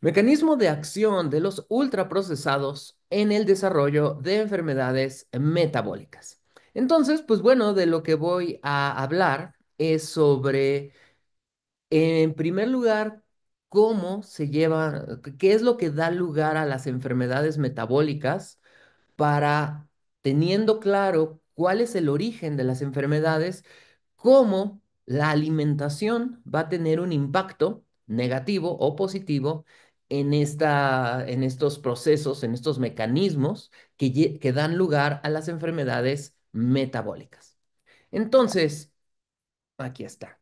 Mecanismo de acción de los ultraprocesados en el desarrollo de enfermedades metabólicas. Entonces, pues bueno, de lo que voy a hablar es sobre, en primer lugar, cómo se lleva, qué es lo que da lugar a las enfermedades metabólicas para, teniendo claro cuál es el origen de las enfermedades, cómo la alimentación va a tener un impacto negativo o positivo en, esta, en estos procesos, en estos mecanismos que, que dan lugar a las enfermedades metabólicas. Entonces, aquí está.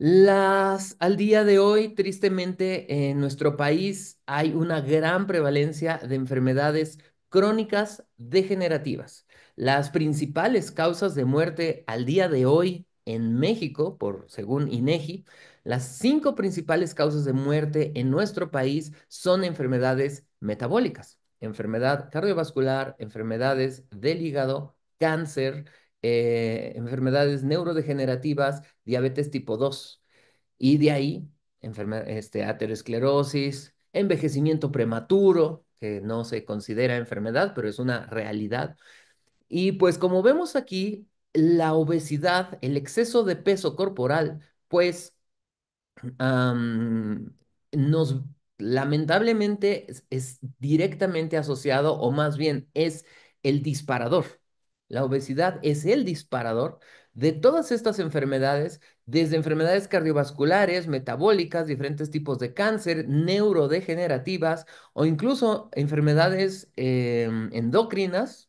Las, al día de hoy, tristemente, en nuestro país hay una gran prevalencia de enfermedades crónicas degenerativas. Las principales causas de muerte al día de hoy en México, por según INEGI, las cinco principales causas de muerte en nuestro país son enfermedades metabólicas, enfermedad cardiovascular, enfermedades del hígado, cáncer, eh, enfermedades neurodegenerativas, diabetes tipo 2. Y de ahí, este, aterosclerosis, envejecimiento prematuro, que no se considera enfermedad, pero es una realidad. Y pues como vemos aquí, la obesidad, el exceso de peso corporal, pues nos lamentablemente es, directamente asociado o más bien es el disparador. La obesidad es el disparador de todas estas enfermedades, desde enfermedades cardiovasculares, metabólicas, diferentes tipos de cáncer, neurodegenerativas o incluso enfermedades em, endocrinas,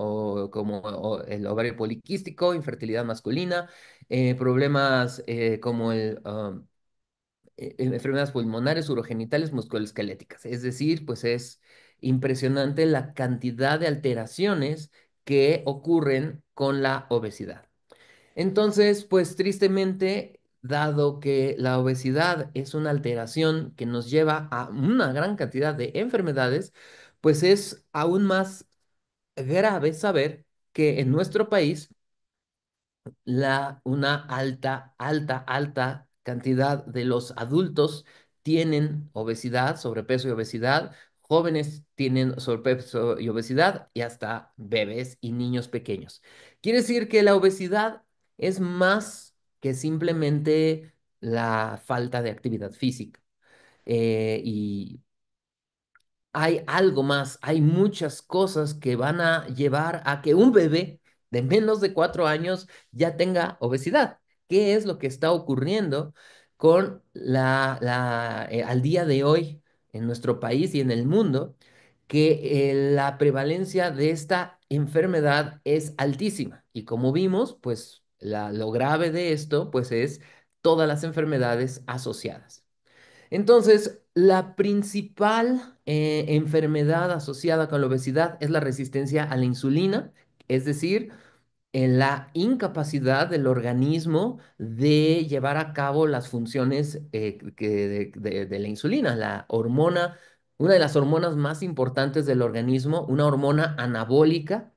o como el ovario poliquístico, infertilidad masculina, eh, problemas eh, como el eh, enfermedades pulmonares, urogenitales, musculoesqueléticas. Es decir, pues es impresionante la cantidad de alteraciones que ocurren con la obesidad. Entonces, pues tristemente, dado que la obesidad es una alteración que nos lleva a una gran cantidad de enfermedades, pues es aún más grave saber que en nuestro país la, una alta, alta, alta cantidad de los adultos tienen obesidad, sobrepeso y obesidad, jóvenes tienen sobrepeso y obesidad y hasta bebés y niños pequeños. Quiere decir que la obesidad es más que simplemente la falta de actividad física. Eh, y hay algo más, hay muchas cosas que van a llevar a que un bebé de menos de cuatro años ya tenga obesidad qué es lo que está ocurriendo con eh, al día de hoy en nuestro país y en el mundo, que eh, la prevalencia de esta enfermedad es altísima. Y como vimos, pues lo grave de esto, pues es todas las enfermedades asociadas. Entonces, la principal eh, enfermedad asociada con la obesidad es la resistencia a la insulina, es decir, en la incapacidad del organismo de llevar a cabo las funciones eh, que de, la insulina, la hormona, una de las hormonas más importantes del organismo, una hormona anabólica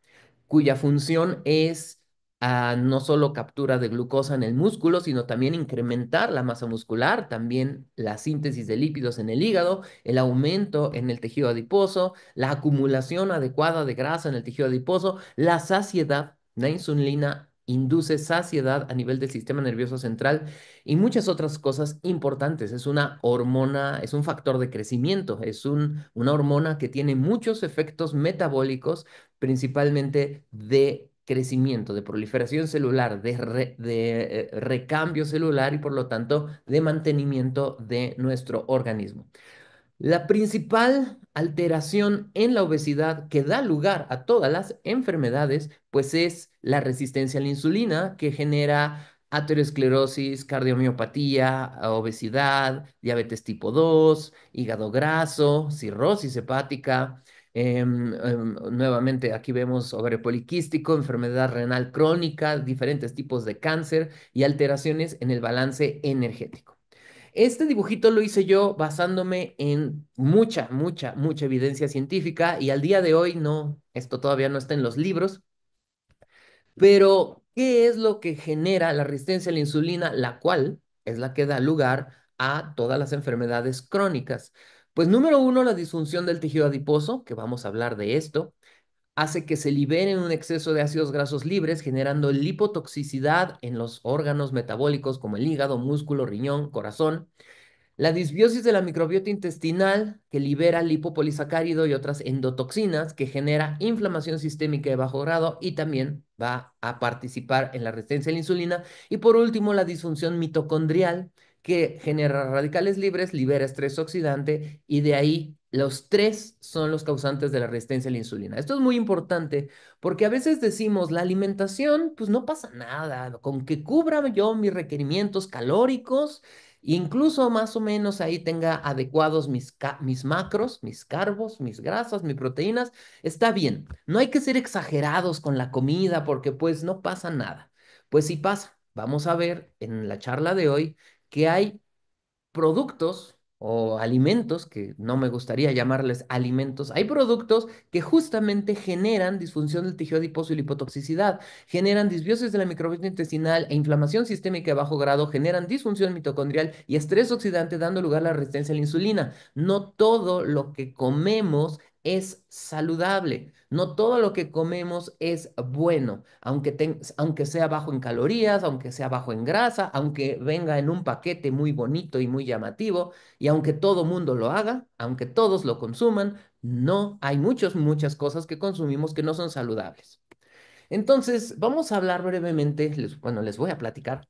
cuya función es ah, no solo captura de glucosa en el músculo, sino también incrementar la masa muscular, también la síntesis de lípidos en el hígado, el aumento en el tejido adiposo, la acumulación adecuada de grasa en el tejido adiposo, la saciedad la insulina induce saciedad a nivel del sistema nervioso central y muchas otras cosas importantes. Es una hormona, es un factor de crecimiento, es una hormona que tiene muchos efectos metabólicos, principalmente de crecimiento, de proliferación celular, de eh, recambio celular y por lo tanto de mantenimiento de nuestro organismo. La principal alteración en la obesidad que da lugar a todas las enfermedades, pues es la resistencia a la insulina que genera aterosclerosis, cardiomiopatía, obesidad, diabetes tipo 2, hígado graso, cirrosis hepática. Em, em, nuevamente aquí vemos ovario poliquístico, enfermedad renal crónica, diferentes tipos de cáncer y alteraciones en el balance energético. Este dibujito lo hice yo basándome en mucha, mucha, mucha evidencia científica y al día de hoy no, esto todavía no está en los libros, pero ¿qué es lo que genera la resistencia a la insulina, la cual es la que da lugar a todas las enfermedades crónicas? Pues número uno, la disfunción del tejido adiposo, que vamos a hablar de esto hace que se liberen un exceso de ácidos grasos libres, generando lipotoxicidad en los órganos metabólicos como el hígado, músculo, riñón, corazón. La disbiosis de la microbiota intestinal, que libera lipopolisacárido y otras endotoxinas, que genera inflamación sistémica de bajo grado y también va a participar en la resistencia a la insulina. Y por último, la disfunción mitocondrial, que genera radicales libres, libera estrés oxidante y de ahí los tres son los causantes de la resistencia a la insulina. Esto es muy importante porque a veces decimos la alimentación, pues no pasa nada, con que cubra yo mis requerimientos calóricos, incluso más o menos ahí tenga adecuados mis, mis macros, mis carbos, mis grasas, mis proteínas, está bien. No hay que ser exagerados con la comida porque pues no pasa nada. Pues sí pasa. Vamos a ver en la charla de hoy que hay productos o alimentos, que no me gustaría llamarles alimentos, hay productos que justamente generan disfunción del tejido adiposo y lipotoxicidad, generan disbiosis de la microbiota intestinal e inflamación sistémica de bajo grado, generan disfunción mitocondrial y estrés oxidante dando lugar a la resistencia a la insulina. No todo lo que comemos es saludable. No todo lo que comemos es bueno, aunque, aunque sea bajo en calorías, aunque sea bajo en grasa, aunque venga en un paquete muy bonito y muy llamativo, y aunque todo mundo lo haga, aunque todos lo consuman, no hay muchas, muchas cosas que consumimos que no son saludables. Entonces, vamos a hablar brevemente, les, bueno, les voy a platicar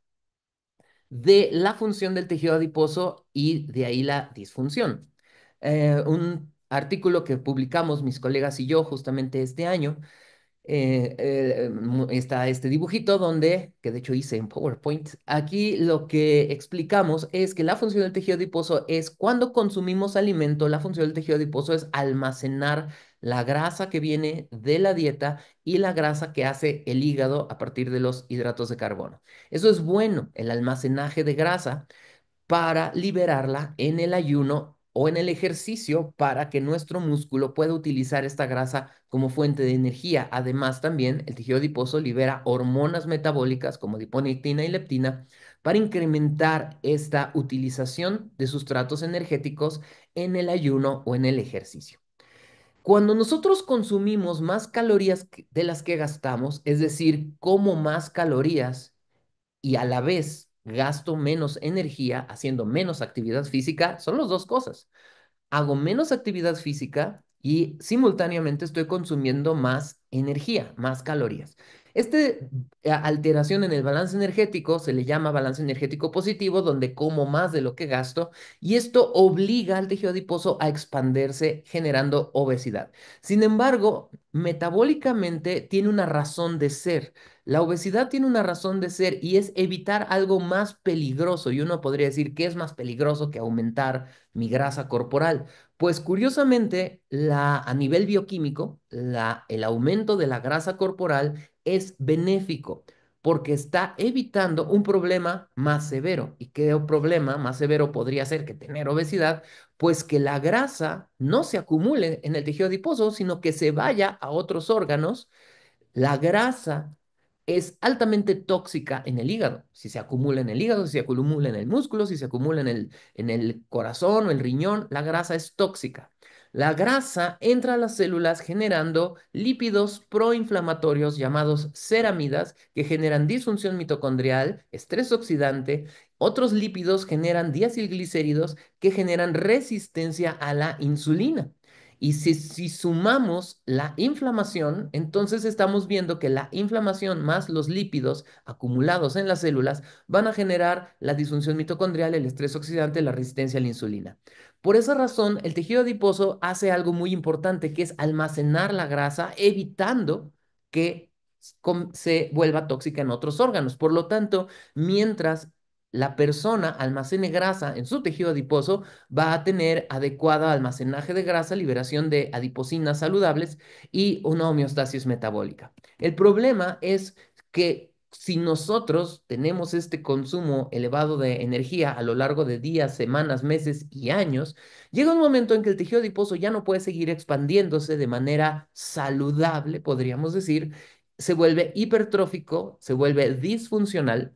de la función del tejido adiposo y de ahí la disfunción. Eh, un artículo que publicamos mis colegas y yo justamente este año, eh, eh, está este dibujito donde, que de hecho hice en PowerPoint, aquí lo que explicamos es que la función del tejido adiposo es cuando consumimos alimento, la función del tejido adiposo es almacenar la grasa que viene de la dieta y la grasa que hace el hígado a partir de los hidratos de carbono. Eso es bueno, el almacenaje de grasa para liberarla en el ayuno o en el ejercicio para que nuestro músculo pueda utilizar esta grasa como fuente de energía. Además, también el tejido adiposo libera hormonas metabólicas como adiponectina y leptina para incrementar esta utilización de sustratos energéticos en el ayuno o en el ejercicio. Cuando nosotros consumimos más calorías de las que gastamos, es decir, como más calorías y a la vez gasto menos energía haciendo menos actividad física, son las dos cosas. Hago menos actividad física y simultáneamente estoy consumiendo más energía, más calorías. Esta eh, alteración en el balance energético se le llama balance energético positivo, donde como más de lo que gasto y esto obliga al tejido adiposo a expandirse generando obesidad. Sin embargo, metabólicamente tiene una razón de ser la obesidad tiene una razón de ser y es evitar algo más peligroso. Y uno podría decir, ¿qué es más peligroso que aumentar mi grasa corporal? Pues curiosamente, a nivel bioquímico, el aumento de la grasa corporal es benéfico porque está evitando un problema más severo. ¿Y qué problema más severo podría ser que tener obesidad? Pues que la grasa no se acumule en el tejido adiposo, sino que se vaya a otros órganos. La grasa es altamente tóxica en el hígado. Si se acumula en el hígado, si se acumula en el músculo, si se acumula en el, corazón o el riñón, la grasa es tóxica. La grasa entra a las células generando lípidos proinflamatorios llamados ceramidas que generan disfunción mitocondrial, estrés oxidante. Otros lípidos generan diacilglicéridos que generan resistencia a la insulina. Y si, sumamos la inflamación, entonces estamos viendo que la inflamación más los lípidos acumulados en las células van a generar la disfunción mitocondrial, el estrés oxidante, la resistencia a la insulina. Por esa razón, el tejido adiposo hace algo muy importante, que es almacenar la grasa, evitando que se vuelva tóxica en otros órganos. Por lo tanto, mientras la persona almacene grasa en su tejido adiposo, va a tener adecuado almacenaje de grasa, liberación de adipocinas saludables y una homeostasis metabólica. El problema es que si nosotros tenemos este consumo elevado de energía a lo largo de días, semanas, meses y años, llega un momento en que el tejido adiposo ya no puede seguir expandiéndose de manera saludable, podríamos decir, se vuelve hipertrófico, se vuelve disfuncional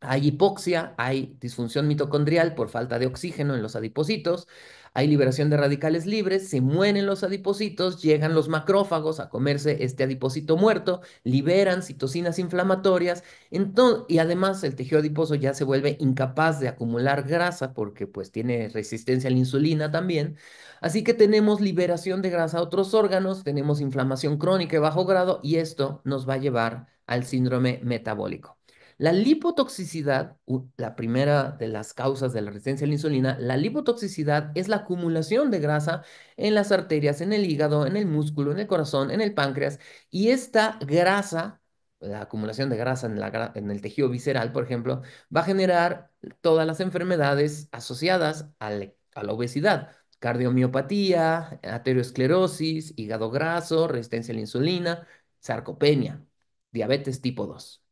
hay hipoxia, hay disfunción mitocondrial por falta de oxígeno en los adipocitos, hay liberación de radicales libres, se mueren los adipocitos, llegan los macrófagos a comerse este adipocito muerto, liberan citocinas inflamatorias, y además el tejido adiposo ya se vuelve incapaz de acumular grasa porque pues tiene resistencia a la insulina también. Así que tenemos liberación de grasa a otros órganos, tenemos inflamación crónica de bajo grado y esto nos va a llevar al síndrome metabólico. La lipotoxicidad, la primera de las causas de la resistencia a la insulina, la lipotoxicidad es la acumulación de grasa en las arterias, en el hígado, en el músculo, en el corazón, en el páncreas, y esta grasa, la acumulación de grasa en, el tejido visceral, por ejemplo, va a generar todas las enfermedades asociadas a la, a la obesidad, cardiomiopatía, aterosclerosis, hígado graso, resistencia a la insulina, sarcopenia, diabetes tipo 2.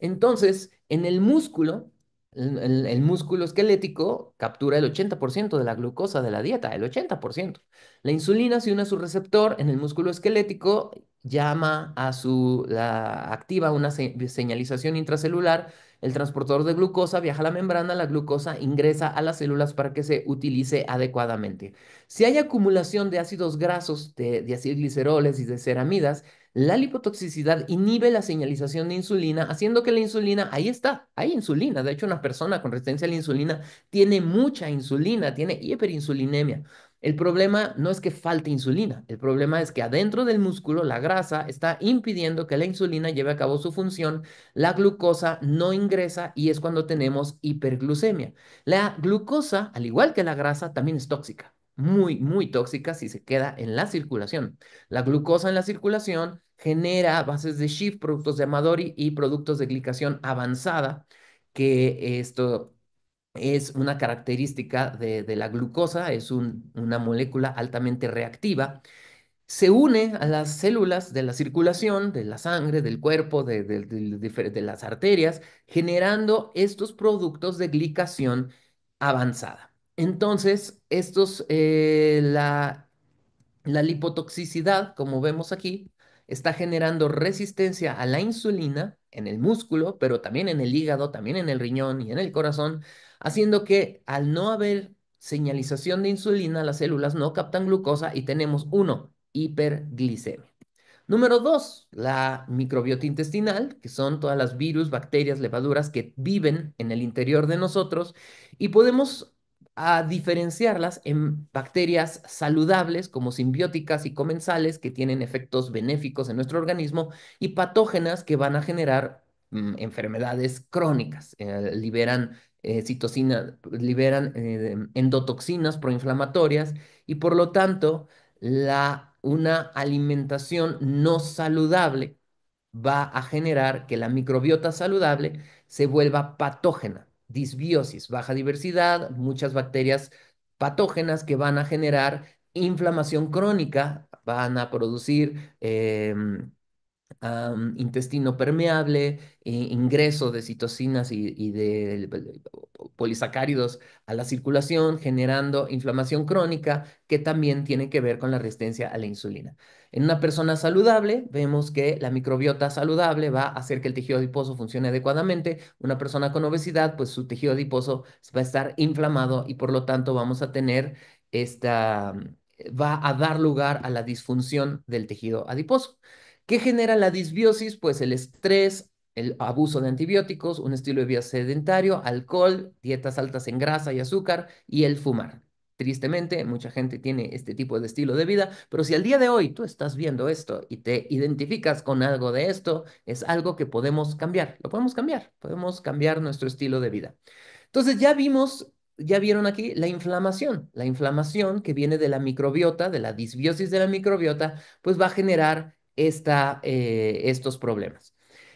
Entonces, en el músculo, el, músculo esquelético captura el 80% de la glucosa de la dieta, el 80%. La insulina se une a su receptor en el músculo esquelético, llama a su, la, activa una señalización intracelular el transportador de glucosa viaja a la membrana, la glucosa ingresa a las células para que se utilice adecuadamente. Si hay acumulación de ácidos grasos, de, de gliceroles y de ceramidas, la lipotoxicidad inhibe la señalización de insulina, haciendo que la insulina, ahí está, hay insulina. De hecho, una persona con resistencia a la insulina tiene mucha insulina, tiene hiperinsulinemia. El problema no es que falte insulina, el problema es que adentro del músculo la grasa está impidiendo que la insulina lleve a cabo su función, la glucosa no ingresa y es cuando tenemos hiperglucemia. La glucosa, al igual que la grasa, también es tóxica, muy, muy tóxica si se queda en la circulación. La glucosa en la circulación genera bases de Shift, productos de Amadori y productos de glicación avanzada, que esto es una característica de, la glucosa, es una molécula altamente reactiva. Se une a las células de la circulación, de la sangre, del cuerpo, de, las arterias, generando estos productos de glicación avanzada. Entonces, estos, eh, la lipotoxicidad, como vemos aquí, está generando resistencia a la insulina en el músculo, pero también en el hígado, también en el riñón y en el corazón, haciendo que al no haber señalización de insulina, las células no captan glucosa y tenemos uno, hiperglicemia. Número dos, la microbiota intestinal, que son todas las virus, bacterias, levaduras que viven en el interior de nosotros y podemos a diferenciarlas en bacterias saludables como simbióticas y comensales que tienen efectos benéficos en nuestro organismo y patógenas que van a generar mm, enfermedades crónicas, eh, liberan eh, citocinas liberan eh, endotoxinas proinflamatorias y por lo tanto la, una alimentación no saludable va a generar que la microbiota saludable se vuelva patógena disbiosis, baja diversidad, muchas bacterias patógenas que van a generar inflamación crónica, van a producir... Em, intestino permeable, eh, ingreso de citocinas y, y de polisacáridos a la circulación, generando inflamación crónica que también tiene que ver con la resistencia a la insulina. En una persona saludable, vemos que la microbiota saludable va a hacer que el tejido adiposo funcione adecuadamente. Una persona con obesidad, pues su tejido adiposo va a estar inflamado y por lo tanto vamos a tener esta, va a dar lugar a la disfunción del tejido adiposo. ¿Qué genera la disbiosis? Pues el estrés, el abuso de antibióticos, un estilo de vida sedentario, alcohol, dietas altas en grasa y azúcar y el fumar. Tristemente, mucha gente tiene este tipo de estilo de vida, pero si al día de hoy tú estás viendo esto y te identificas con algo de esto, es algo que podemos cambiar, lo podemos cambiar, podemos cambiar nuestro estilo de vida. Entonces ya vimos ya vieron aquí la inflamación. La inflamación que viene de la microbiota, de la disbiosis de la microbiota, pues va a generar eh, estos problemas.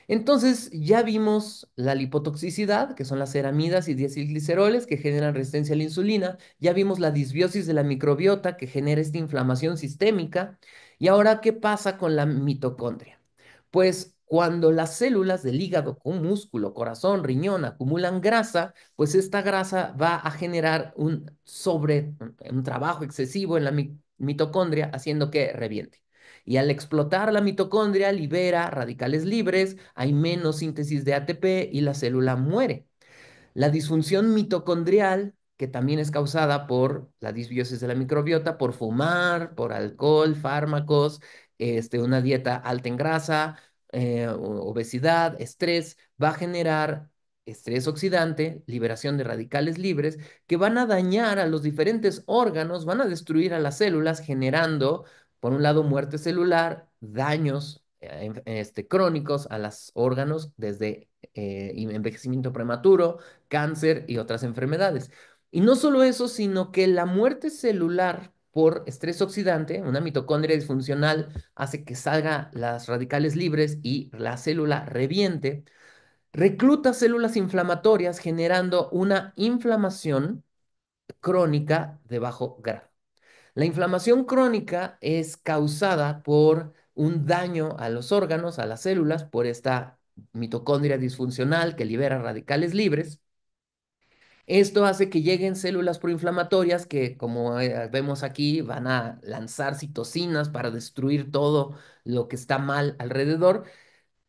Entonces, ya vimos la lipotoxicidad, que son las ceramidas y diacilgliceroles que generan resistencia a la insulina. Ya vimos la disbiosis de la microbiota que genera esta inflamación sistémica. Y ahora, ¿qué pasa con la mitocondria? Pues cuando las células del hígado, con músculo, corazón, riñón acumulan grasa, pues esta grasa va a generar un sobre, un, trabajo excesivo en la mitocondria, haciendo que reviente. Y al explotar la mitocondria libera radicales libres, hay menos síntesis de ATP y la célula muere. La disfunción mitocondrial, que también es causada por la disbiosis de la microbiota, por fumar, por alcohol, fármacos, este, una dieta alta en grasa, eh, obesidad, estrés, va a generar estrés oxidante, liberación de radicales libres, que van a dañar a los diferentes órganos, van a destruir a las células, generando por un lado, muerte celular, daños eh, este, crónicos a los órganos desde eh, envejecimiento prematuro, cáncer y otras enfermedades. Y no solo eso, sino que la muerte celular por estrés oxidante, una mitocondria disfuncional, hace que salgan las radicales libres y la célula reviente, recluta células inflamatorias generando una inflamación crónica de bajo grado. La inflamación crónica es causada por un daño a los órganos, a las células, por esta mitocondria disfuncional que libera radicales libres. Esto hace que lleguen células proinflamatorias que, como eh, vemos aquí, van a lanzar citocinas para destruir todo lo que está mal alrededor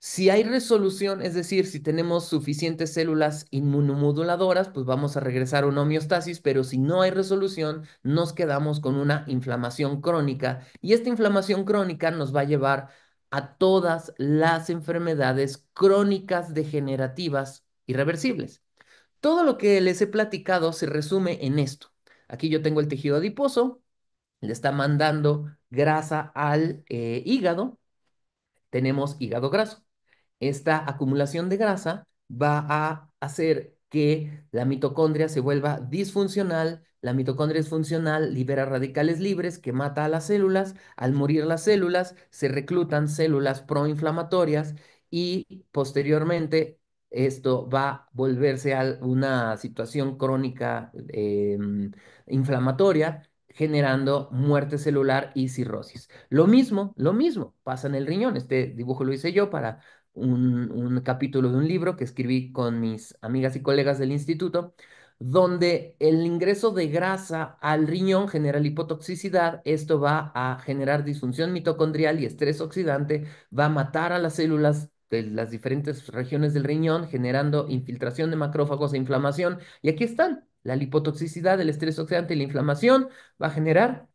si hay resolución, es decir, si tenemos suficientes células inmunomoduladoras, pues vamos a regresar a una homeostasis, pero si no hay resolución, nos quedamos con una inflamación crónica y esta inflamación crónica nos va a llevar a todas las enfermedades crónicas degenerativas irreversibles. Todo lo que les he platicado se resume en esto. Aquí yo tengo el tejido adiposo, le está mandando grasa al eh, hígado, tenemos hígado graso. Esta acumulación de grasa va a hacer que la mitocondria se vuelva disfuncional, la mitocondria es funcional, libera radicales libres que mata a las células, al morir las células se reclutan células proinflamatorias y posteriormente esto va a volverse a una situación crónica em, inflamatoria generando muerte celular y cirrosis. Lo mismo, lo mismo pasa en el riñón. Este dibujo lo hice yo para un, capítulo de un libro que escribí con mis amigas y colegas del instituto, donde el ingreso de grasa al riñón genera hipotoxicidad, esto va a generar disfunción mitocondrial y estrés oxidante, va a matar a las células de las diferentes regiones del riñón, generando infiltración de macrófagos e inflamación. Y aquí están, la lipotoxicidad, el estrés oxidante y la inflamación va a generar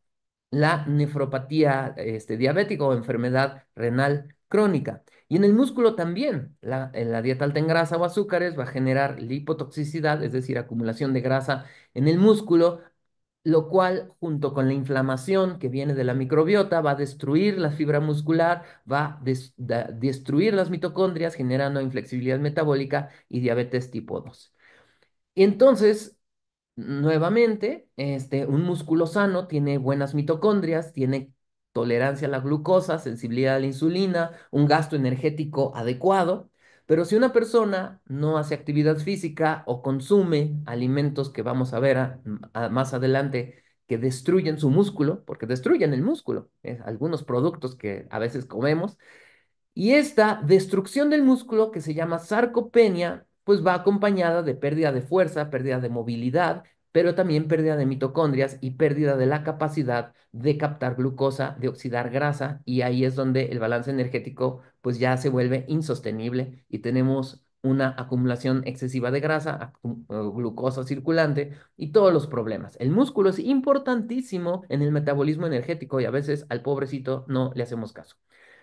la nefropatía este, diabética o enfermedad renal crónica. Y en el músculo también, eh, la, dieta alta en grasa o azúcares va a generar lipotoxicidad, es decir, acumulación de grasa en el músculo, lo cual junto con la inflamación que viene de la microbiota va a destruir la fibra muscular, va a destruir las mitocondrias generando inflexibilidad metabólica y diabetes tipo 2. Y entonces, nuevamente, este, un músculo sano tiene buenas mitocondrias, tiene tolerancia a la glucosa, sensibilidad a la insulina, un gasto energético adecuado. Pero si una persona no hace actividad física o consume alimentos que vamos a ver más adelante que destruyen su músculo, porque destruyen el músculo, ¿eh? algunos productos que a veces comemos, y esta destrucción del músculo que se llama sarcopenia, pues va acompañada de pérdida de fuerza, pérdida de movilidad pero también pérdida de mitocondrias y pérdida de la capacidad de captar glucosa, de oxidar grasa, y ahí es donde el balance energético pues ya se vuelve insostenible y tenemos una acumulación excesiva de grasa, glucosa circulante y todos los problemas. El músculo es importantísimo en el metabolismo energético y a veces al pobrecito no le hacemos caso.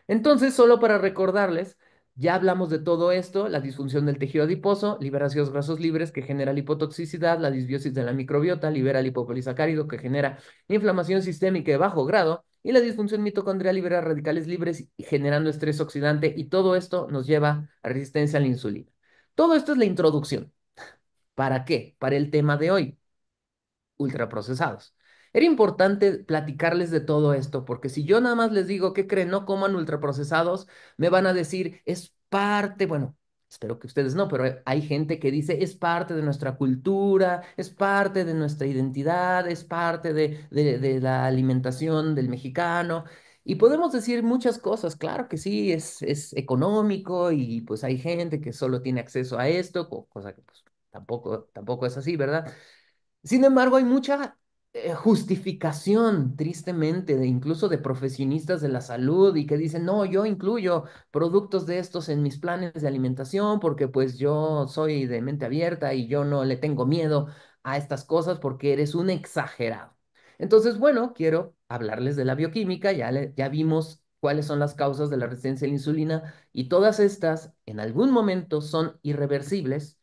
Entonces, solo para recordarles, ya hablamos de todo esto, la disfunción del tejido adiposo, libera ácidos grasos libres que genera hipotoxicidad, la disbiosis de la microbiota, libera lipopolisacárido que genera inflamación sistémica de bajo grado y la disfunción mitocondrial libera radicales libres generando estrés oxidante y todo esto nos lleva a resistencia a la insulina. Todo esto es la introducción. ¿Para qué? Para el tema de hoy, ultraprocesados. Era importante platicarles de todo esto, porque si yo nada más les digo que creen, no coman ultraprocesados, me van a decir, es parte, bueno, espero que ustedes no, pero hay gente que dice, es parte de nuestra cultura, es parte de nuestra identidad, es parte de, de, la alimentación del mexicano. Y podemos decir muchas cosas, claro que sí, es, es económico y pues hay gente que solo tiene acceso a esto, cosa que pues tampoco, tampoco es así, ¿verdad? Sin embargo, hay mucha eh, justificación, tristemente, de incluso de profesionistas de la salud y que dicen, no, yo incluyo productos de estos en mis planes de alimentación porque pues yo soy de mente abierta y yo no le tengo miedo a estas cosas porque eres un exagerado. Entonces, bueno, quiero hablarles de la bioquímica, ya, ya vimos cuáles son las causas de la resistencia a la insulina y todas estas en algún momento son irreversibles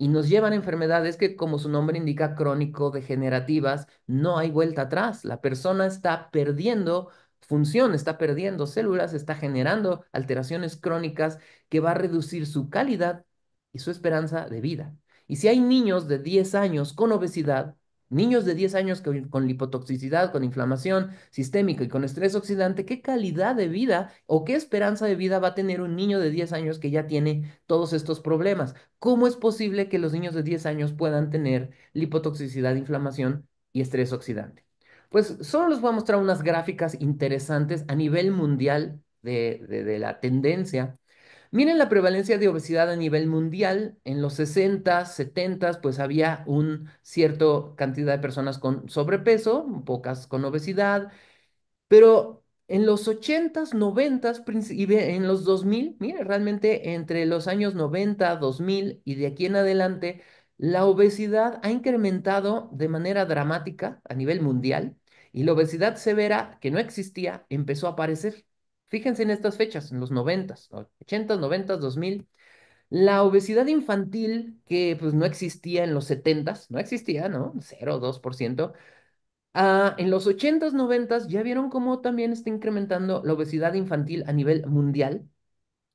y nos llevan enfermedades que, como su nombre indica, crónico-degenerativas, no hay vuelta atrás. La persona está perdiendo función, está perdiendo células, está generando alteraciones crónicas que va a reducir su calidad y su esperanza de vida. Y si hay niños de 10 años con obesidad, Niños de 10 años con, lipotoxicidad, con inflamación sistémica y con estrés oxidante, ¿qué calidad de vida o qué esperanza de vida va a tener un niño de 10 años que ya tiene todos estos problemas? ¿Cómo es posible que los niños de 10 años puedan tener lipotoxicidad, inflamación y estrés oxidante? Pues solo les voy a mostrar unas gráficas interesantes a nivel mundial de la tendencia Miren la prevalencia de obesidad a nivel mundial. En los 60, 70, pues había una cierta cantidad de personas con sobrepeso, pocas con obesidad, pero en los 80s, 90 y en los 2000, miren, realmente entre los años 90, 2000 y de aquí en adelante, la obesidad ha incrementado de manera dramática a nivel mundial y la obesidad severa que no existía empezó a aparecer. Fíjense en estas fechas, en los 90, s 80, s 90, s 2000. La obesidad infantil, que pues no existía en los 70, s no existía, ¿no? 0, 2%. Ah, en los 80s, 90s ya vieron cómo también está incrementando la obesidad infantil a nivel mundial.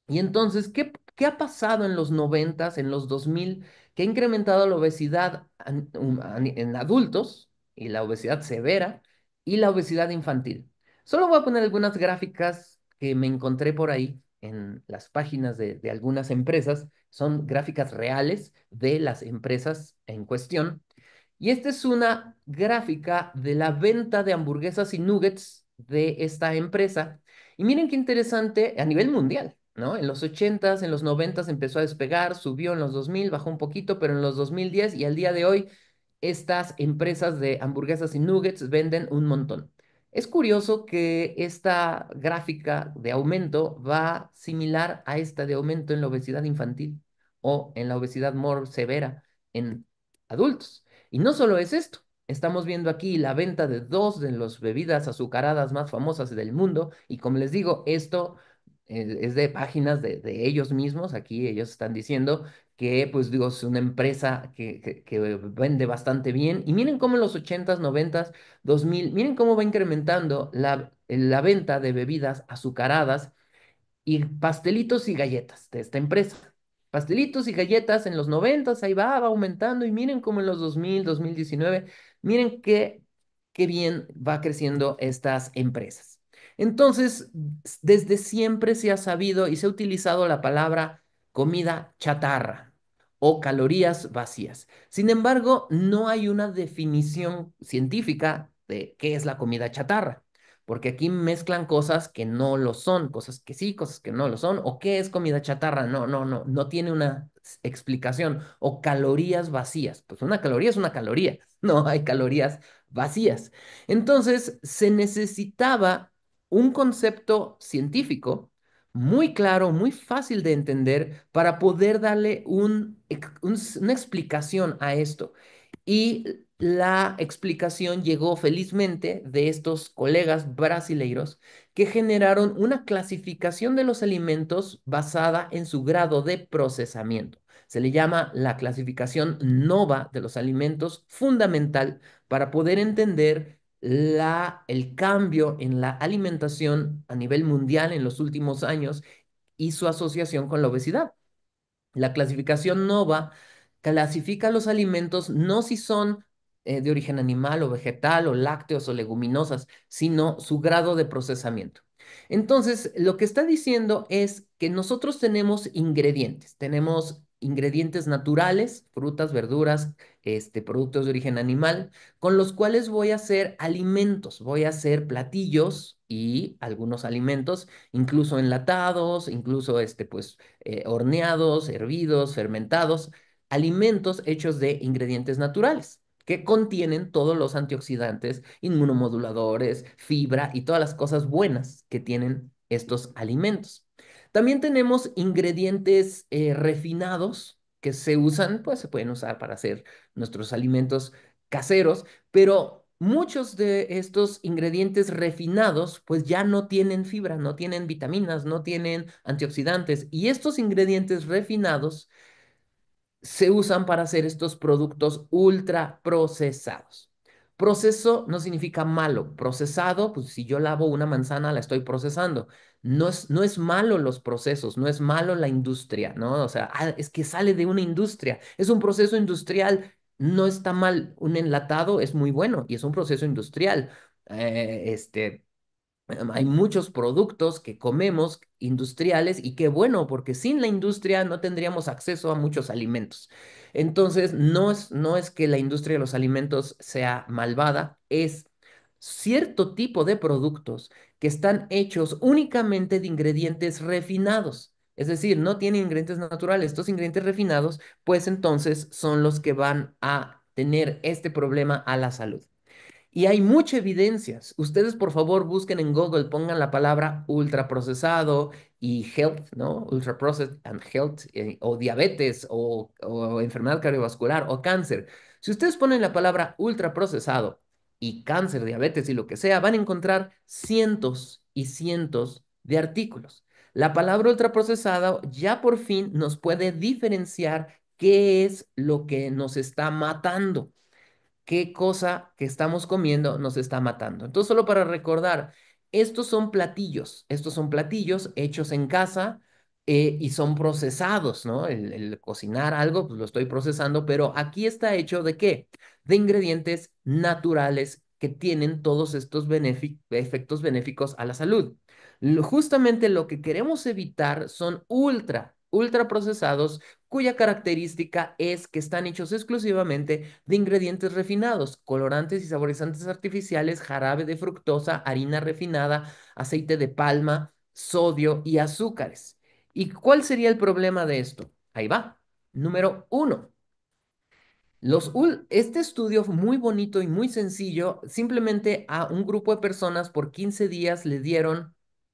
Y entonces, ¿qué, qué ha pasado en los 90s, en los 2000, que ha incrementado la obesidad en, um, en adultos y la obesidad severa y la obesidad infantil? Solo voy a poner algunas gráficas que me encontré por ahí en las páginas de, algunas empresas, son gráficas reales de las empresas en cuestión. Y esta es una gráfica de la venta de hamburguesas y nuggets de esta empresa. Y miren qué interesante a nivel mundial. ¿no? En los 80s, en los 90s empezó a despegar, subió en los 2000, bajó un poquito, pero en los 2010 y al día de hoy, estas empresas de hamburguesas y nuggets venden un montón. Es curioso que esta gráfica de aumento va similar a esta de aumento en la obesidad infantil o en la obesidad more severa en adultos. Y no solo es esto, estamos viendo aquí la venta de dos de las bebidas azucaradas más famosas del mundo y como les digo, esto eh, es de páginas de, de ellos mismos, aquí ellos están diciendo que pues digo, es una empresa que, vende bastante bien. Y miren cómo en los 80s, 90s, 2000, miren cómo va incrementando la, la venta de bebidas azucaradas y pastelitos y galletas de esta empresa. Pastelitos y galletas en los 90s, ahí va, va aumentando y miren cómo en los 2000, 2019, miren qué, qué bien va creciendo estas empresas. Entonces, desde siempre se ha sabido y se ha utilizado la palabra comida chatarra o calorías vacías. Sin embargo, no hay una definición científica de qué es la comida chatarra, porque aquí mezclan cosas que no lo son, cosas que sí, cosas que no lo son, o qué es comida chatarra, no, no, no, no tiene una explicación, o calorías vacías, pues una caloría es una caloría, no hay calorías vacías. Entonces, se necesitaba un concepto científico muy claro, muy fácil de entender para poder darle una explicación a esto. Y la explicación llegó felizmente de estos colegas brasileiros que generaron una clasificación de los alimentos basada en su grado de procesamiento. Se le llama la clasificación NOVA de los alimentos fundamental para poder entender la, el cambio en la alimentación a nivel mundial en los últimos años y su asociación con la obesidad. La clasificación NOVA clasifica los alimentos no si son eh, de origen animal o vegetal o lácteos o leguminosas, sino su grado de procesamiento. Entonces, lo que está diciendo es que nosotros tenemos ingredientes, tenemos ingredientes naturales, frutas, verduras, este, productos de origen animal, con los cuales voy a hacer alimentos, voy a hacer platillos y algunos alimentos, incluso enlatados, incluso este, pues, eh, horneados, hervidos, fermentados, alimentos hechos de ingredientes naturales que contienen todos los antioxidantes, inmunomoduladores, fibra y todas las cosas buenas que tienen estos alimentos. También tenemos ingredientes eh, refinados que se usan, pues se pueden usar para hacer nuestros alimentos caseros, pero muchos de estos ingredientes refinados pues ya no tienen fibra, no tienen vitaminas, no tienen antioxidantes y estos ingredientes refinados se usan para hacer estos productos ultra procesados. Proceso no significa malo. Procesado, pues si yo lavo una manzana, la estoy procesando. No es, no es malo los procesos, no es malo la industria, ¿no? O sea, ah, es que sale de una industria, es un proceso industrial, no está mal. Un enlatado es muy bueno y es un proceso industrial. Eh, este, em, hay muchos productos que comemos industriales y qué bueno, porque sin la industria no tendríamos acceso a muchos alimentos. Entonces, no es, no es que la industria de los alimentos sea malvada, es cierto tipo de productos que están hechos únicamente de ingredientes refinados. Es decir, no tienen ingredientes naturales. Estos ingredientes refinados, pues entonces son los que van a tener este problema a la salud. Y hay mucha evidencia. Ustedes, por favor, busquen en Google, pongan la palabra ultraprocesado, y health, ¿no? Ultra processed and health, eh, o diabetes, o, enfermedad cardiovascular, o cáncer. Si ustedes ponen la palabra ultra procesado y cáncer, diabetes y lo que sea, van a encontrar cientos y cientos de artículos. La palabra ultra procesado ya por fin nos puede diferenciar qué es lo que nos está matando, qué cosa que estamos comiendo nos está matando. Entonces, solo para recordar, estos son platillos, estos son platillos hechos en casa eh, y son procesados, ¿no? El, cocinar algo, pues lo estoy procesando, pero aquí está hecho de qué? De ingredientes naturales que tienen todos estos efectos benéficos a la salud. Justamente lo que queremos evitar son ultra ultraprocesados cuya característica es que están hechos exclusivamente de ingredientes refinados, colorantes y saborizantes artificiales, jarabe de fructosa, harina refinada, aceite de palma, sodio y azúcares. ¿Y cuál sería el problema de esto? Ahí va. Número uno. Los este estudio muy bonito y muy sencillo, simplemente a un grupo de personas por 15 días le dieron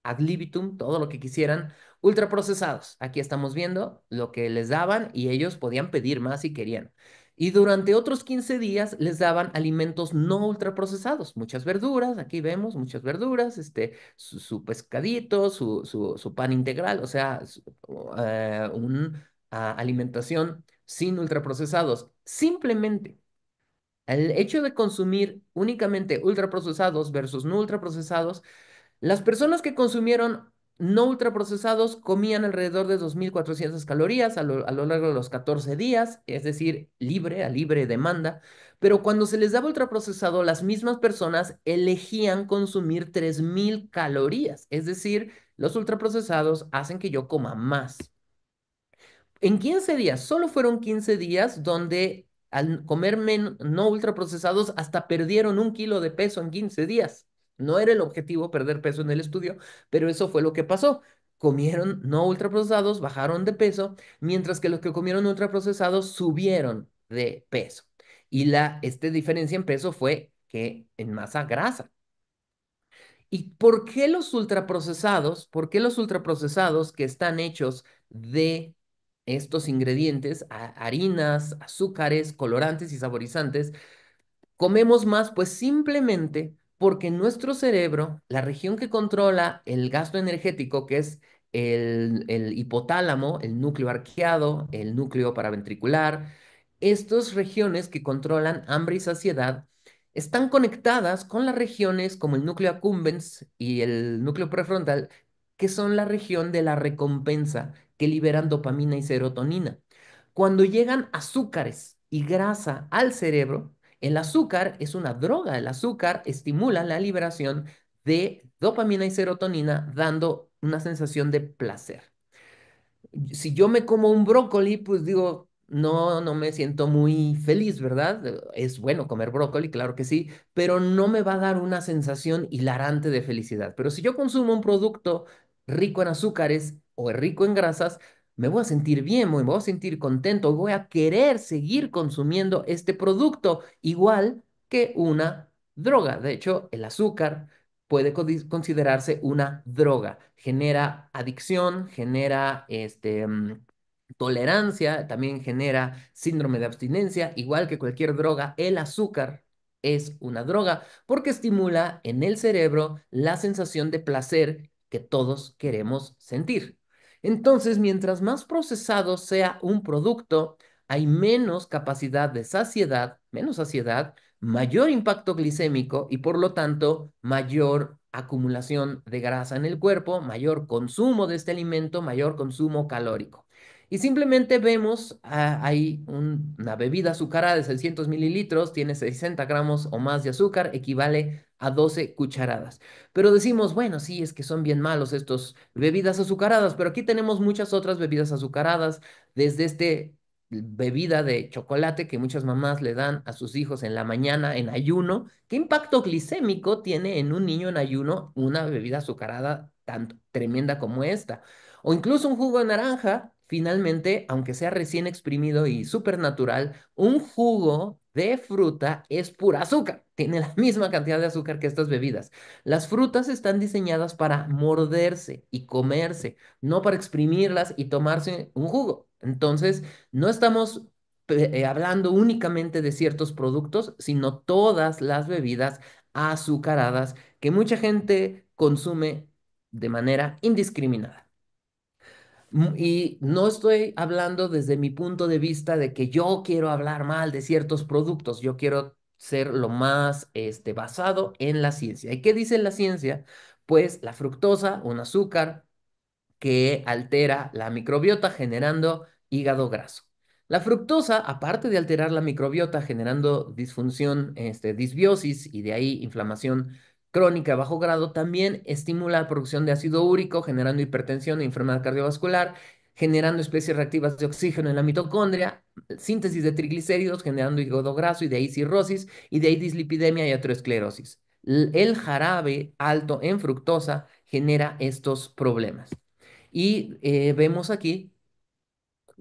ad libitum, todo lo que quisieran, ultraprocesados. Aquí estamos viendo lo que les daban y ellos podían pedir más si querían. Y durante otros 15 días les daban alimentos no ultraprocesados, muchas verduras, aquí vemos muchas verduras, este, su, pescadito, su, su, pan integral, o sea, eh, una ah, alimentación sin ultraprocesados. Simplemente el hecho de consumir únicamente ultraprocesados versus no ultraprocesados las personas que consumieron no ultraprocesados comían alrededor de 2.400 calorías a lo, largo de los 14 días, es decir, libre, a libre demanda, pero cuando se les daba ultraprocesado, las mismas personas elegían consumir 3.000 calorías, es decir, los ultraprocesados hacen que yo coma más. En 15 días, solo fueron 15 días donde al comer no ultraprocesados hasta perdieron un kilo de peso en 15 días. No era el objetivo perder peso en el estudio, pero eso fue lo que pasó. Comieron no ultraprocesados, bajaron de peso, mientras que los que comieron ultraprocesados subieron de peso. Y la este diferencia en peso fue que en masa grasa. ¿Y por qué los ultraprocesados, por qué los ultraprocesados que están hechos de estos ingredientes, harinas, azúcares, colorantes y saborizantes, comemos más? Pues simplemente porque nuestro cerebro, la región que controla el gasto energético, que es el, hipotálamo, el núcleo arqueado, el núcleo paraventricular, estas regiones que controlan hambre y saciedad están conectadas con las regiones como el núcleo accumbens y el núcleo prefrontal, que son la región de la recompensa, que liberan dopamina y serotonina. Cuando llegan azúcares y grasa al cerebro, el azúcar es una droga, el azúcar estimula la liberación de dopamina y serotonina, dando una sensación de placer. Si yo me como un brócoli, pues digo, no, no me siento muy feliz, ¿verdad? Es bueno comer brócoli, claro que sí, pero no me va a dar una sensación hilarante de felicidad. Pero si yo consumo un producto rico en azúcares o rico en grasas, me voy a sentir bien, me voy a sentir contento, voy a querer seguir consumiendo este producto, igual que una droga. De hecho, el azúcar puede considerarse una droga. Genera adicción, genera este, mm, tolerancia, también genera síndrome de abstinencia, igual que cualquier droga, el azúcar es una droga porque estimula en el cerebro la sensación de placer que todos queremos sentir. Entonces, mientras más procesado sea un producto, hay menos capacidad de saciedad, menos saciedad, mayor impacto glicémico y por lo tanto mayor acumulación de grasa en el cuerpo, mayor consumo de este alimento, mayor consumo calórico. Y simplemente vemos, ah, hay una bebida azucarada de 600 mililitros, tiene 60 gramos o más de azúcar, equivale a 12 cucharadas. Pero decimos, bueno, sí, es que son bien malos estos bebidas azucaradas, pero aquí tenemos muchas otras bebidas azucaradas, desde este bebida de chocolate que muchas mamás le dan a sus hijos en la mañana en ayuno. ¿Qué impacto glicémico tiene en un niño en ayuno una bebida azucarada tan tremenda como esta? O incluso un jugo de naranja, finalmente, aunque sea recién exprimido y natural, un jugo de fruta es pura azúcar tiene la misma cantidad de azúcar que estas bebidas. Las frutas están diseñadas para morderse y comerse, no para exprimirlas y tomarse un jugo. Entonces, no estamos eh, hablando únicamente de ciertos productos, sino todas las bebidas azucaradas que mucha gente consume de manera indiscriminada. Mm, y no estoy hablando desde mi punto de vista de que yo quiero hablar mal de ciertos productos, yo quiero ser lo más este, basado en la ciencia. ¿Y qué dice la ciencia? Pues la fructosa, un azúcar que altera la microbiota generando hígado graso. La fructosa, aparte de alterar la microbiota generando disfunción, este, disbiosis y de ahí inflamación crónica a bajo grado, también estimula la producción de ácido úrico generando hipertensión e enfermedad cardiovascular generando especies reactivas de oxígeno en la mitocondria, síntesis de triglicéridos, generando hígado graso y de ahí cirrosis y de ahí dislipidemia y aterosclerosis. El jarabe alto en fructosa genera estos problemas. Y eh, vemos aquí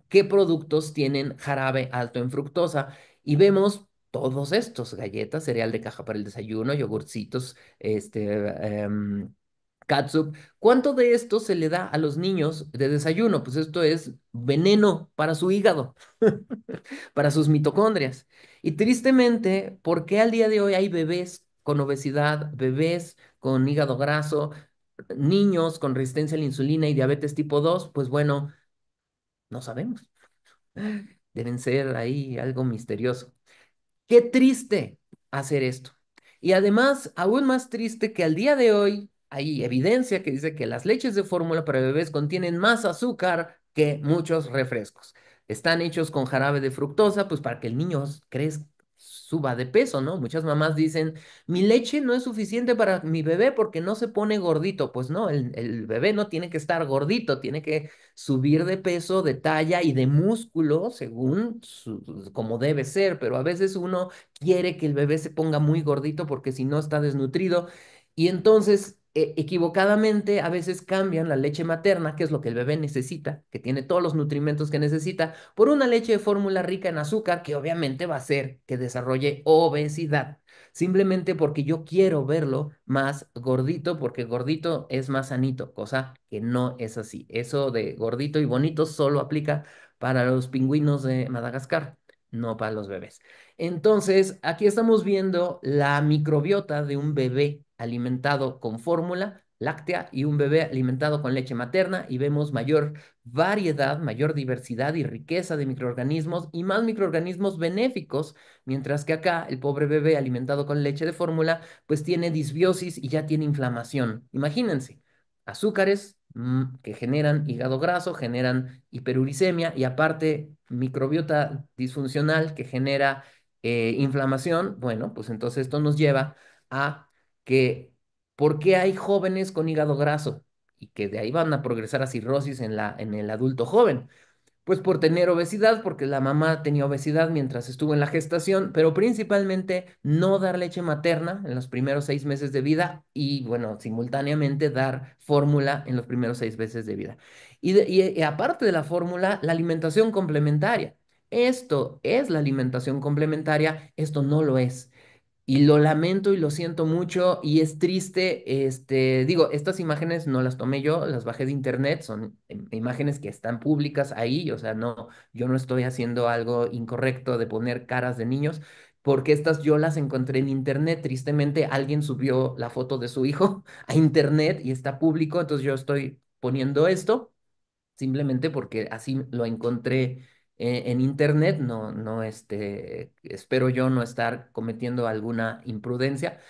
qué productos tienen jarabe alto en fructosa y vemos todos estos, galletas, cereal de caja para el desayuno, yogurcitos, este, em, ¿Cuánto de esto se le da a los niños de desayuno? Pues esto es veneno para su hígado, para sus mitocondrias. Y tristemente, ¿por qué al día de hoy hay bebés con obesidad, bebés con hígado graso, niños con resistencia a la insulina y diabetes tipo 2? Pues bueno, no sabemos. Deben ser ahí algo misterioso. Qué triste hacer esto. Y además, aún más triste que al día de hoy hay evidencia que dice que las leches de fórmula para bebés contienen más azúcar que muchos refrescos. Están hechos con jarabe de fructosa, pues para que el niño crezca suba de peso, ¿no? Muchas mamás dicen, mi leche no es suficiente para mi bebé porque no se pone gordito. Pues no, el, bebé no tiene que estar gordito, tiene que subir de peso, de talla y de músculo según como debe ser, pero a veces uno quiere que el bebé se ponga muy gordito porque si no está desnutrido y entonces eh, equivocadamente a veces cambian la leche materna, que es lo que el bebé necesita, que tiene todos los nutrimentos que necesita, por una leche de fórmula rica en azúcar, que obviamente va a hacer que desarrolle obesidad. Simplemente porque yo quiero verlo más gordito, porque gordito es más sanito, cosa que no es así. Eso de gordito y bonito solo aplica para los pingüinos de Madagascar no para los bebés. Entonces, aquí estamos viendo la microbiota de un bebé alimentado con fórmula láctea y un bebé alimentado con leche materna y vemos mayor variedad, mayor diversidad y riqueza de microorganismos y más microorganismos benéficos, mientras que acá el pobre bebé alimentado con leche de fórmula pues tiene disbiosis y ya tiene inflamación. Imagínense, azúcares mm, que generan hígado graso, generan hiperuricemia y aparte microbiota disfuncional que genera eh, inflamación, bueno, pues entonces esto nos lleva a que por qué hay jóvenes con hígado graso y que de ahí van a progresar a cirrosis en, la, en el adulto joven. Pues por tener obesidad, porque la mamá tenía obesidad mientras estuvo en la gestación, pero principalmente no dar leche materna en los primeros seis meses de vida y, bueno, simultáneamente dar fórmula en los primeros seis meses de vida. y aparte de la fórmula, la alimentación complementaria. Esto es la alimentación complementaria, esto no lo es. Y lo lamento y lo siento mucho y es triste, este, digo, estas imágenes no las tomé yo, las bajé de internet, son imágenes que están públicas ahí, o sea, no, yo no estoy haciendo algo incorrecto de poner caras de niños, porque estas yo las encontré en internet, tristemente alguien subió la foto de su hijo a internet y está público, entonces yo estoy poniendo esto simplemente porque así lo encontré eh, en Internet, no, no, este, espero yo no estar cometiendo alguna imprudencia,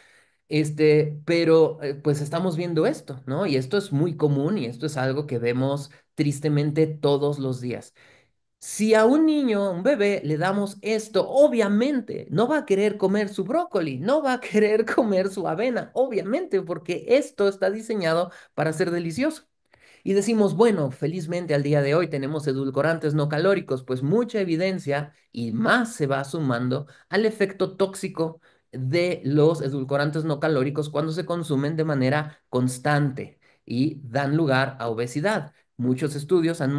este, pero eh, pues estamos viendo esto, ¿no? Y esto es muy común y esto es algo que vemos tristemente todos los días. Si a un niño, un bebé, le damos esto, obviamente no va a querer comer su brócoli, no va a querer comer su avena, obviamente, porque esto está diseñado para ser delicioso. Y decimos, bueno, felizmente al día de hoy tenemos edulcorantes no calóricos, pues mucha evidencia y más se va sumando al efecto tóxico de los edulcorantes no calóricos cuando se consumen de manera constante y dan lugar a obesidad. Muchos estudios han,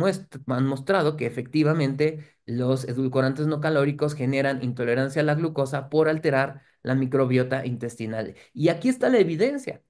mostrado que efectivamente los edulcorantes no calóricos generan intolerancia a la glucosa por alterar la microbiota intestinal. Y aquí está la evidencia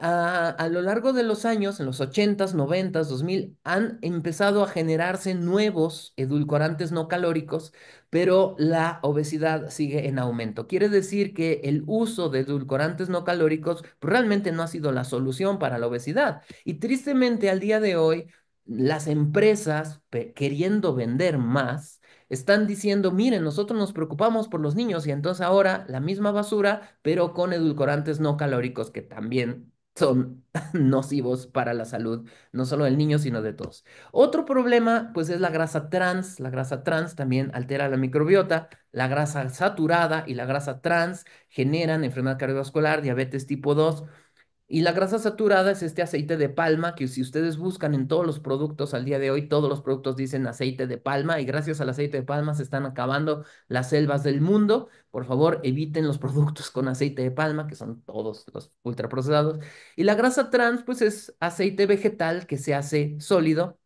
a, lo largo de los años, en los 80s, 90s, 2000, han empezado a generarse nuevos edulcorantes no calóricos, pero la obesidad sigue en aumento. Quiere decir que el uso de edulcorantes no calóricos pues, realmente no ha sido la solución para la obesidad. Y tristemente al día de hoy, las empresas queriendo vender más, están diciendo, miren, nosotros nos preocupamos por los niños y entonces ahora la misma basura, pero con edulcorantes no calóricos que también son nocivos para la salud, no solo del niño, sino de todos. Otro problema, pues, es la grasa trans. La grasa trans también altera la microbiota. La grasa saturada y la grasa trans generan enfermedad cardiovascular, diabetes tipo 2 y la grasa saturada es este aceite de palma que si ustedes buscan en todos los productos al día de hoy, todos los productos dicen aceite de palma y gracias al aceite de palma se están acabando las selvas del mundo. Por favor, eviten los productos con aceite de palma, que son todos los ultraprocesados. Y la grasa trans, pues es aceite vegetal que se hace sólido,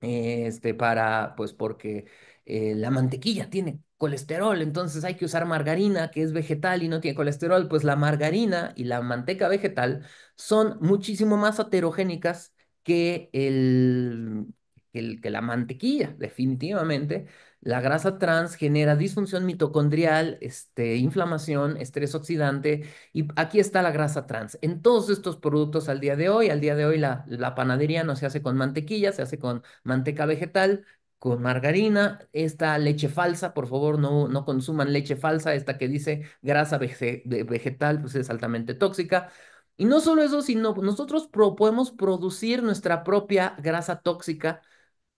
este, para, pues porque eh, la mantequilla tiene colesterol, entonces hay que usar margarina, que es vegetal y no tiene colesterol, pues la margarina y la manteca vegetal son muchísimo más heterogénicas que, el, que la mantequilla, definitivamente. La grasa trans genera disfunción mitocondrial, este, inflamación, estrés oxidante, y aquí está la grasa trans. En todos estos productos al día de hoy, al día de hoy la, la panadería no se hace con mantequilla, se hace con manteca vegetal, con margarina, esta leche falsa, por favor no, no consuman leche falsa, esta que dice grasa vegetal, pues es altamente tóxica. Y no solo eso, sino nosotros podemos producir nuestra propia grasa tóxica.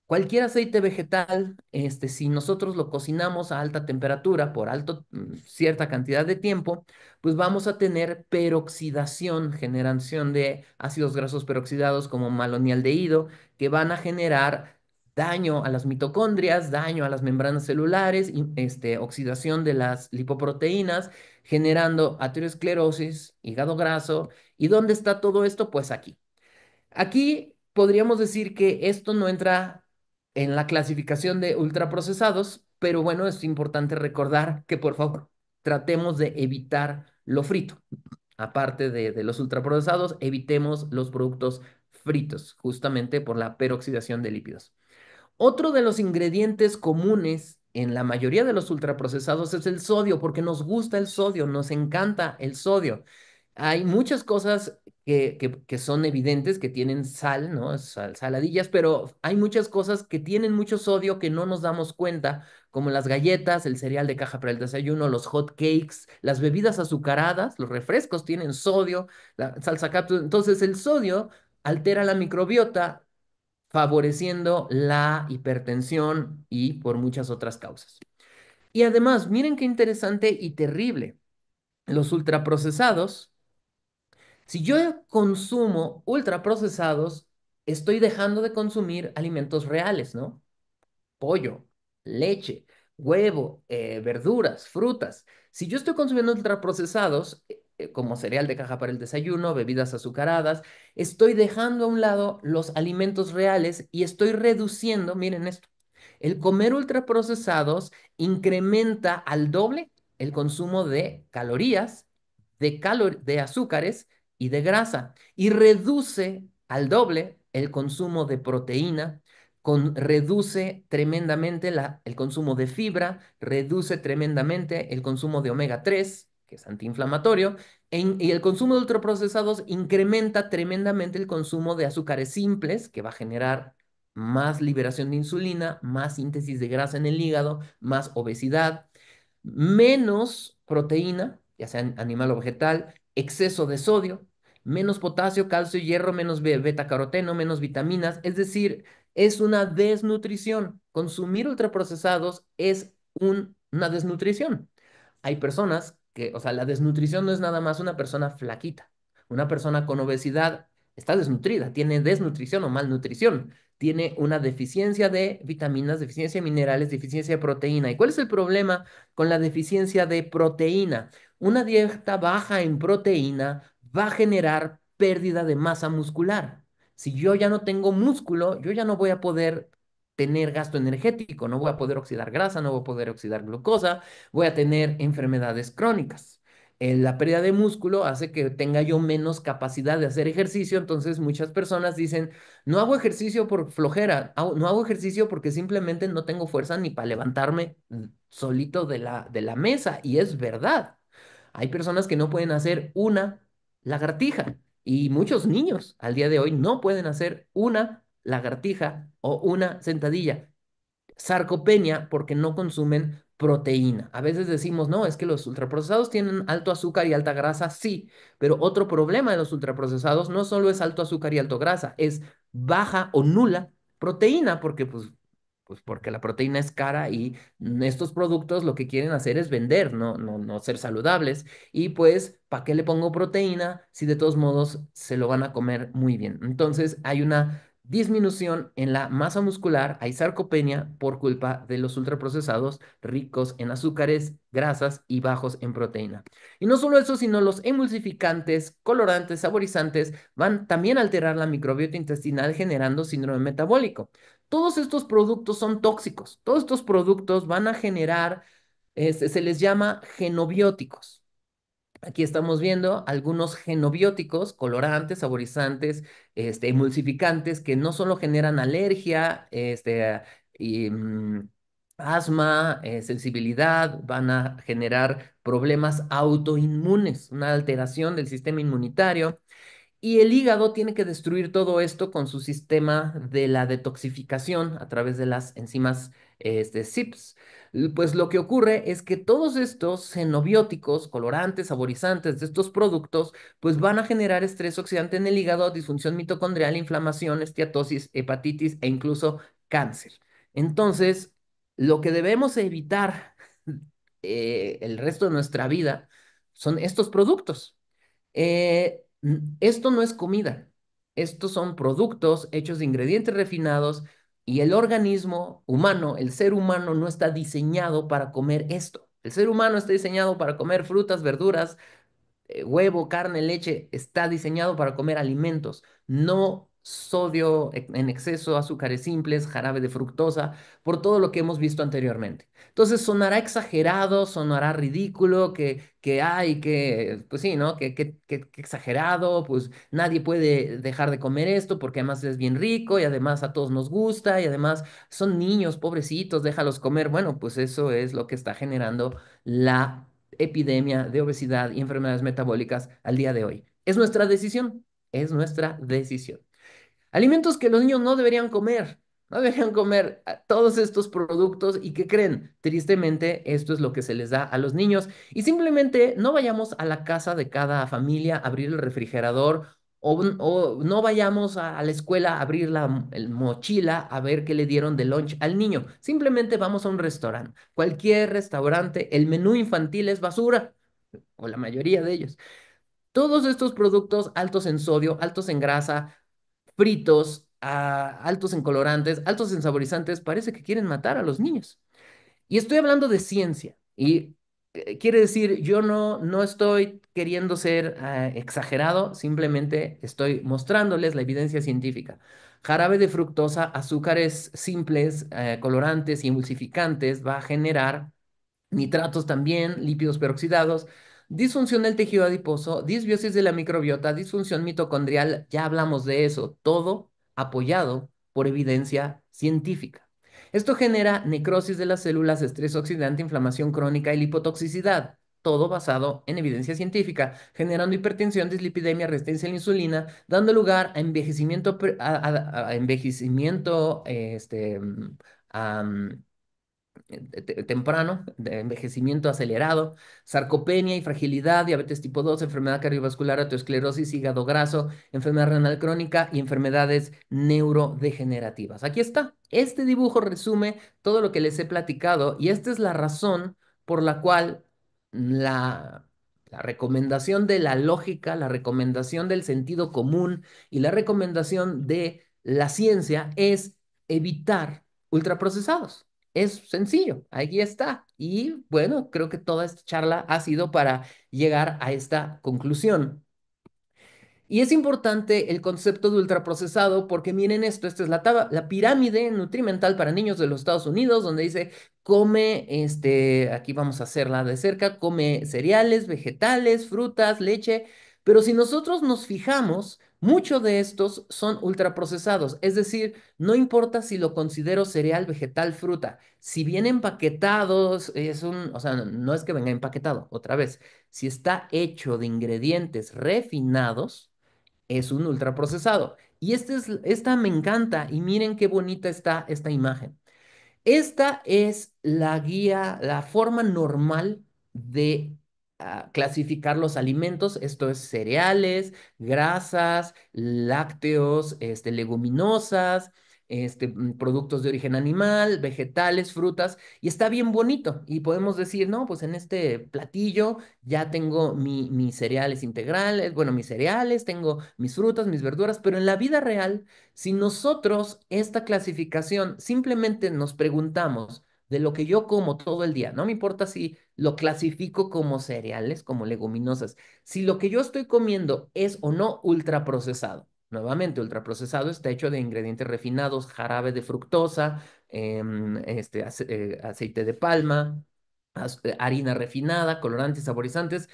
Cualquier aceite vegetal, este, si nosotros lo cocinamos a alta temperatura por alto, mm, cierta cantidad de tiempo, pues vamos a tener peroxidación, generación de ácidos grasos peroxidados como malonialdehído, que van a generar daño a las mitocondrias, daño a las membranas celulares, este, oxidación de las lipoproteínas, generando aterosclerosis, hígado graso. ¿Y dónde está todo esto? Pues aquí. Aquí podríamos decir que esto no entra en la clasificación de ultraprocesados, pero bueno, es importante recordar que por favor tratemos de evitar lo frito. Aparte de los ultraprocesados, evitemos los productos fritos, justamente por la peroxidación de lípidos. Otro de los ingredientes comunes en la mayoría de los ultraprocesados es el sodio, porque nos gusta el sodio, nos encanta el sodio. Hay muchas cosas que, que, son evidentes, que tienen sal, ¿no? saladillas, pero hay muchas cosas que tienen mucho sodio que no nos damos cuenta, como las galletas, el cereal de caja para el desayuno, los hot cakes, las bebidas azucaradas, los refrescos tienen sodio, la salsa cápsula. Entonces el sodio altera la microbiota favoreciendo la hipertensión y por muchas otras causas. Y además, miren qué interesante y terrible. Los ultraprocesados, si yo consumo ultraprocesados, estoy dejando de consumir alimentos reales, ¿no? Pollo, leche, huevo, eh, verduras, frutas. Si yo estoy consumiendo ultraprocesados, eh, como cereal de caja para el desayuno, bebidas azucaradas. Estoy dejando a un lado los alimentos reales y estoy reduciendo, miren esto, el comer ultraprocesados incrementa al doble el consumo de calorías, de, de azúcares y de grasa y reduce al doble el consumo de proteína, reduce tremendamente el consumo de fibra, reduce tremendamente el consumo de omega 3, que es antiinflamatorio, y el consumo de ultraprocesados incrementa tremendamente el consumo de azúcares simples, que va a generar más liberación de insulina, más síntesis de grasa en el hígado, más obesidad, menos proteína, ya sea animal o vegetal, exceso de sodio, menos potasio, calcio hierro, menos beta caroteno, menos vitaminas, es decir, es una desnutrición. Consumir ultraprocesados es una desnutrición. Hay personas que, o sea, la desnutrición no es nada más una persona flaquita. Una persona con obesidad está desnutrida, tiene desnutrición o malnutrición, tiene una deficiencia de vitaminas, deficiencia de minerales, deficiencia de proteína. ¿Y cuál es el problema con la deficiencia de proteína? Una dieta baja en proteína va a generar pérdida de masa muscular. Si yo ya no tengo músculo, yo ya no voy a poder tener gasto energético, no voy a poder oxidar grasa, no voy a poder oxidar glucosa, voy a tener enfermedades crónicas. Eh, la pérdida de músculo hace que tenga yo menos capacidad de hacer ejercicio, entonces muchas personas dicen, no hago ejercicio por flojera, no hago ejercicio porque simplemente no tengo fuerza ni para levantarme mm, solito de la, de la mesa, y es verdad. Hay personas que no pueden hacer una lagartija, y muchos niños al día de hoy no pueden hacer una lagartija o una sentadilla. Sarcopenia porque no consumen proteína. A veces decimos, no, es que los ultraprocesados tienen alto azúcar y alta grasa, sí, pero otro problema de los ultraprocesados no solo es alto azúcar y alto grasa, es baja o nula proteína, porque pues, pues porque la proteína es cara y estos productos lo que quieren hacer es vender, no, no, no ser saludables. Y pues, ¿para qué le pongo proteína si de todos modos se lo van a comer muy bien? Entonces hay una disminución en la masa muscular, hay sarcopenia por culpa de los ultraprocesados ricos en azúcares, grasas y bajos en proteína. Y no solo eso, sino los emulsificantes, colorantes, saborizantes van también a alterar la microbiota intestinal generando síndrome metabólico. Todos estos productos son tóxicos, todos estos productos van a generar, eh, se les llama genobióticos. Aquí estamos viendo algunos genobióticos, colorantes, saborizantes, este, emulsificantes, que no solo generan alergia, este, y, mm, asma, eh, sensibilidad, van a generar problemas autoinmunes, una alteración del sistema inmunitario. Y el hígado tiene que destruir todo esto con su sistema de la detoxificación a través de las enzimas este, CIPS. Pues lo que ocurre es que todos estos xenobióticos, colorantes, saborizantes de estos productos, pues van a generar estrés oxidante en el hígado, disfunción mitocondrial, inflamación, esteatosis, hepatitis e incluso cáncer. Entonces, lo que debemos evitar eh, el resto de nuestra vida son estos productos. Eh, esto no es comida, estos son productos hechos de ingredientes refinados y el organismo humano, el ser humano, no está diseñado para comer esto. El ser humano está diseñado para comer frutas, verduras, eh, huevo, carne, leche. Está diseñado para comer alimentos, no sodio e-, en exceso, azúcares simples, jarabe de fructosa, por todo lo que hemos visto anteriormente. Entonces sonará exagerado, sonará ridículo, que, que hay, que, pues sí, ¿no? Que, que, que exagerado, pues nadie puede dejar de comer esto porque además es bien rico y además a todos nos gusta y además son niños pobrecitos, déjalos comer. Bueno, pues eso es lo que está generando la epidemia de obesidad y enfermedades metabólicas al día de hoy. Es nuestra decisión, es nuestra decisión. Alimentos que los niños no deberían comer. No deberían comer ah, todos estos productos y que creen, tristemente, esto es lo que se les da a los niños. Y simplemente no vayamos a la casa de cada familia a abrir el refrigerador o, no vayamos a, la escuela a abrir la el mochila a ver qué le dieron de lunch al niño. Simplemente vamos a un restaurante. Cualquier restaurante, el menú infantil es basura, o la mayoría de ellos. Todos estos productos altos en sodio, altos en grasa, fritos, altos en colorantes, altos en saborizantes, parece que quieren matar a los niños. Y estoy hablando de ciencia y eh, quiere decir, yo no, no estoy queriendo ser eh, exagerado, simplemente estoy mostrándoles la evidencia científica. Jarabe de fructosa, azúcares simples, eh, colorantes y emulsificantes va a generar nitratos también, lípidos peroxidados, Disfunción del tejido adiposo, disbiosis de la microbiota, disfunción mitocondrial, ya hablamos de eso, todo apoyado por evidencia científica. Esto genera necrosis de las células, estrés oxidante, inflamación crónica y lipotoxicidad, todo basado en evidencia científica, generando hipertensión, dislipidemia, resistencia a la insulina, dando lugar a envejecimiento, a, envejecimiento este, eh, temprano, de envejecimiento acelerado, sarcopenia y fragilidad, diabetes tipo 2, enfermedad cardiovascular, ateosclerosis, hígado graso, enfermedad renal crónica y enfermedades neurodegenerativas. Aquí está. Este dibujo resume todo lo que les he platicado y esta es la razón por la cual la recomendación de la lógica, la recomendación del sentido común y la recomendación de la ciencia es evitar ultraprocesados. Es sencillo, ahí está. Y bueno, creo que toda esta charla ha sido para llegar a esta conclusión. Y es importante el concepto de ultraprocesado porque miren esto, esta es la, la pirámide nutrimental para niños de los Estados Unidos, donde dice, come, este, aquí vamos a hacerla de cerca, come cereales, vegetales, frutas, leche, pero si nosotros nos fijamos, Muchos de estos son ultraprocesados, es decir, no importa si lo considero cereal, vegetal, fruta, si viene empaquetado, es un, o sea, no es que venga empaquetado, otra vez, si está hecho de ingredientes refinados, es un ultraprocesado. Y este es, esta me encanta y miren qué bonita está esta imagen. Esta es la guía, la forma normal de Ah, clasificar los alimentos, esto es cereales, grasas, lácteos, este, leguminosas, este, mm, productos de origen animal, vegetales, frutas, y está bien bonito. Y podemos decir, no, pues en este platillo ya tengo mis cereales integrales, bueno, mis cereales, tengo mis frutas, mis verduras, pero en la vida real, si nosotros esta clasificación simplemente nos preguntamos, de lo que yo como todo el día. No me importa si lo clasifico como cereales, como leguminosas. Si lo que yo estoy comiendo es o no ultraprocesado. Nuevamente, ultraprocesado está hecho de ingredientes refinados, jarabe de fructosa, em, este, eh, aceite de palma, eh, harina refinada, colorantes, saborizantes.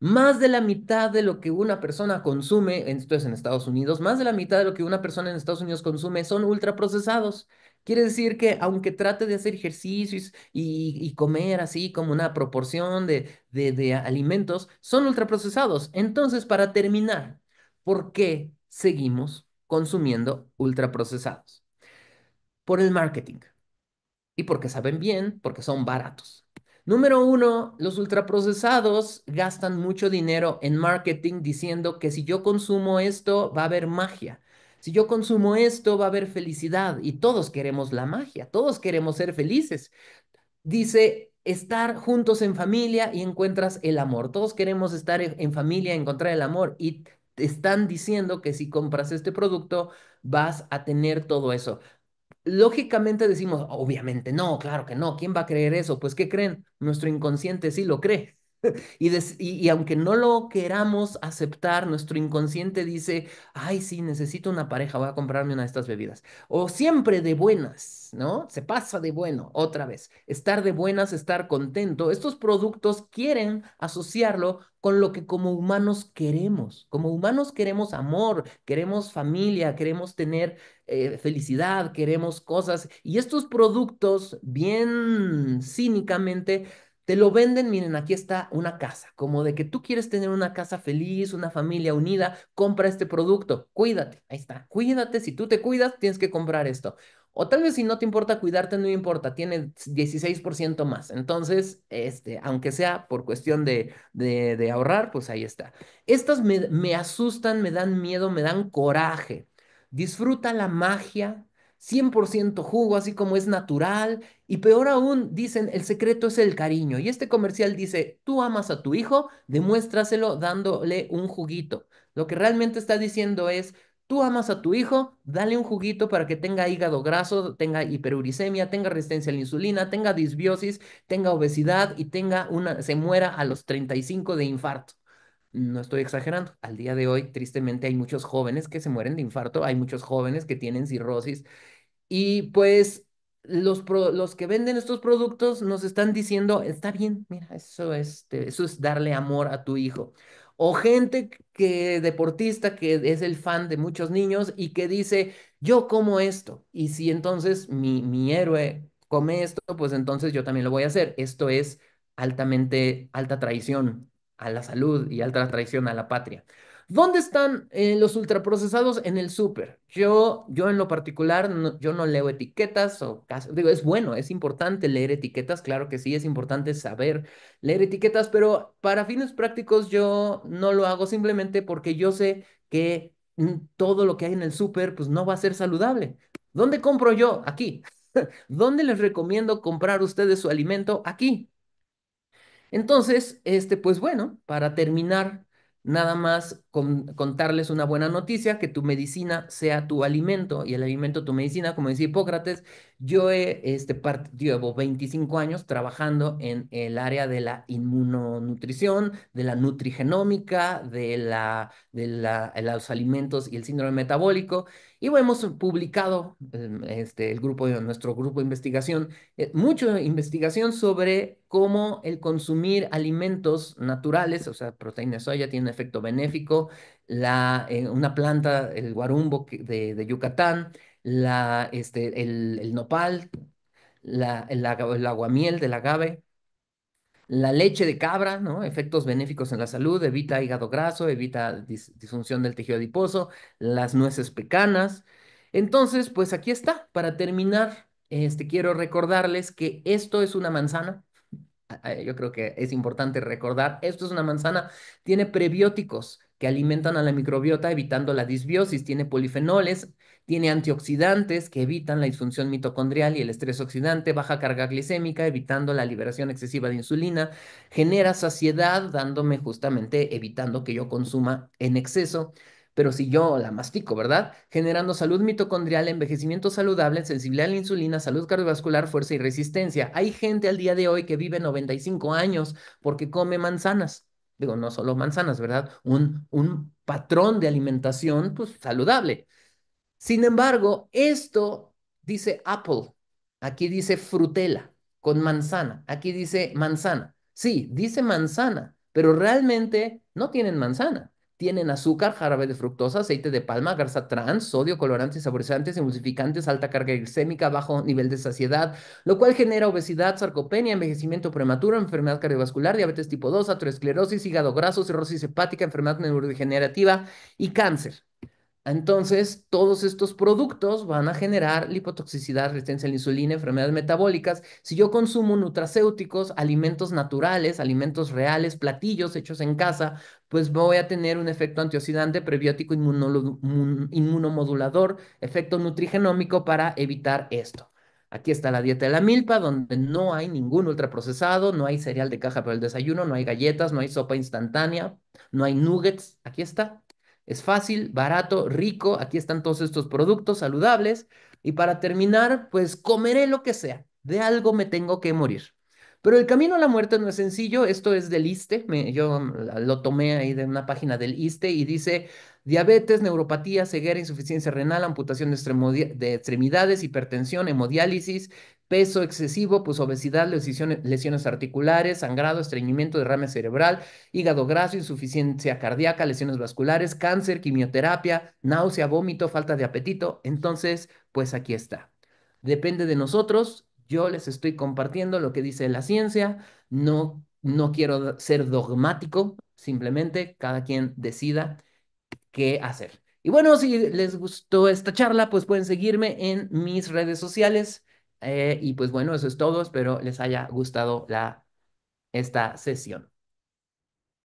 Más de la mitad de lo que una persona consume, esto en Estados Unidos, más de la mitad de lo que una persona en Estados Unidos consume son ultraprocesados. Quiere decir que aunque trate de hacer ejercicios y, comer así como una proporción de, de alimentos, son ultraprocesados. Entonces, para terminar, ¿por qué seguimos consumiendo ultraprocesados? Por el marketing. Y porque saben bien, porque son baratos. Número uno, los ultraprocesados gastan mucho dinero en marketing diciendo que si yo consumo esto va a haber magia. Si yo consumo esto, va a haber felicidad y todos queremos la magia, todos queremos ser felices. Dice estar juntos en familia y encuentras el amor. Todos queremos estar en familia, encontrar el amor y te están diciendo que si compras este producto vas a tener todo eso. Lógicamente decimos, obviamente no, claro que no, ¿quién va a creer eso? Pues ¿qué creen? Nuestro inconsciente sí lo cree. Y, aunque no lo queramos aceptar, nuestro inconsciente dice, ay, sí, necesito una pareja, voy a comprarme una de estas bebidas. O siempre de buenas, ¿no? Se pasa de bueno, otra vez. Estar de buenas, estar contento. Estos productos quieren asociarlo con lo que como humanos queremos. Como humanos queremos amor, queremos familia, queremos tener eh, felicidad, queremos cosas. Y estos productos, bien cínicamente, te lo venden, miren, aquí está una casa, como de que tú quieres tener una casa feliz, una familia unida, compra este producto, cuídate, ahí está, cuídate, si tú te cuidas, tienes que comprar esto. O tal vez si no te importa cuidarte, no importa, tiene 16% más. Entonces, este, aunque sea por cuestión de, ahorrar, pues ahí está. Estas me, me asustan, me dan miedo, me dan coraje. Disfruta la magia 100% jugo, así como es natural. Y peor aún, dicen, el secreto es el cariño. Y este comercial dice, tú amas a tu hijo, demuéstraselo dándole un juguito. Lo que realmente está diciendo es, tú amas a tu hijo, dale un juguito para que tenga hígado graso, tenga hiperuricemia, tenga resistencia a la insulina, tenga disbiosis, tenga obesidad y tenga una, se muera a los 35 de infarto. No estoy exagerando. Al día de hoy, tristemente, hay muchos jóvenes que se mueren de infarto, hay muchos jóvenes que tienen cirrosis y pues los, los que venden estos productos nos están diciendo, está bien, mira, eso es, este, eso es darle amor a tu hijo. O gente que deportista que es el fan de muchos niños y que dice, yo como esto. Y si entonces mi, mi héroe come esto, pues entonces yo también lo voy a hacer. Esto es altamente, alta traición a la salud y alta traición a la patria. ¿Dónde están eh, los ultraprocesados en el súper? Yo, yo en lo particular, no, yo no leo etiquetas o digo, es bueno, es importante leer etiquetas, claro que sí, es importante saber leer etiquetas, pero para fines prácticos yo no lo hago simplemente porque yo sé que mm, todo lo que hay en el súper pues no va a ser saludable. ¿Dónde compro yo? Aquí. ¿Dónde les recomiendo comprar ustedes su alimento? Aquí. Entonces, este, pues bueno, para terminar, nada más contarles una buena noticia, que tu medicina sea tu alimento y el alimento tu medicina, como decía Hipócrates, yo he, este, llevo 25 años trabajando en el área de la inmunonutrición, de la nutrigenómica, de, la, de, la, los alimentos y el síndrome metabólico, y hemos publicado, em, este, el grupo, nuestro grupo de investigación, eh, mucha investigación sobre cómo el consumir alimentos naturales, o sea, proteína de soya, tiene un efecto benéfico, la, eh, una planta, el guarumbo de, Yucatán, este, el, nopal, la, el, aguamiel del agave, la leche de cabra, ¿no? Efectos benéficos en la salud, evita hígado graso, evita disfunción del tejido adiposo, las nueces pecanas. Entonces, pues aquí está. Para terminar, este, quiero recordarles que esto es una manzana. Ah, ah, yo creo que es importante recordar, esto es una manzana, tiene prebióticos, que alimentan a la microbiota evitando la disbiosis. Tiene polifenoles, tiene antioxidantes que evitan la disfunción mitocondrial y el estrés oxidante, baja carga glicémica, evitando la liberación excesiva de insulina, genera saciedad, dándome justamente, evitando que yo consuma en exceso pero si yo la mastico, ¿verdad? Generando salud mitocondrial, envejecimiento saludable, sensibilidad a la insulina, salud cardiovascular, fuerza y resistencia. Hay gente al día de hoy que vive 95 años porque come manzanas digo, no solo manzanas, ¿verdad? Un, un patrón de alimentación pues, saludable. Sin embargo, esto dice apple, aquí dice frutela con manzana, aquí dice manzana. Sí, dice manzana, pero realmente no tienen manzana tienen azúcar, jarabe de fructosa, aceite de palma, garza trans, sodio, colorantes, saborizantes, emulsificantes, alta carga glicémica, bajo nivel de saciedad, lo cual genera obesidad, sarcopenia, envejecimiento prematuro, enfermedad cardiovascular, diabetes tipo 2, atroesclerosis, hígado graso, cirrosis hepática, enfermedad neurodegenerativa y cáncer. Entonces, todos estos productos van a generar lipotoxicidad, resistencia a la insulina, enfermedades metabólicas. Si yo consumo nutracéuticos, alimentos naturales, alimentos reales, platillos hechos en casa, pues voy a tener un efecto antioxidante, prebiótico, inmunomodulador, efecto nutrigenómico para evitar esto. Aquí está la dieta de la milpa, donde no hay ningún ultraprocesado, no hay cereal de caja para el desayuno, no hay galletas, no hay sopa instantánea, no hay nuggets. Aquí está. Es fácil, barato, rico. Aquí están todos estos productos saludables. Y para terminar, pues comeré lo que sea. De algo me tengo que morir. Pero el camino a la muerte no es sencillo, esto es del ISTE, yo mm, lo tomé ahí de una página del ISTE y dice, diabetes, neuropatía, ceguera, insuficiencia renal, amputación de, extremidades, hipertensión, hemodiálisis, peso excesivo, pues obesidad, lesiones, lesiones, articulares, sangrado, estreñimiento, derrame cerebral, hígado graso, insuficiencia cardíaca, lesiones vasculares, cáncer, quimioterapia, náusea, vómito, falta de apetito. Entonces, pues aquí está. Depende de nosotros yo les estoy compartiendo lo que dice la ciencia, no, no quiero ser dogmático, simplemente cada quien decida qué hacer. Y bueno, si les gustó esta charla, pues pueden seguirme en mis redes sociales. Eh, y pues bueno, eso es todo. Espero les haya gustado la, esta sesión.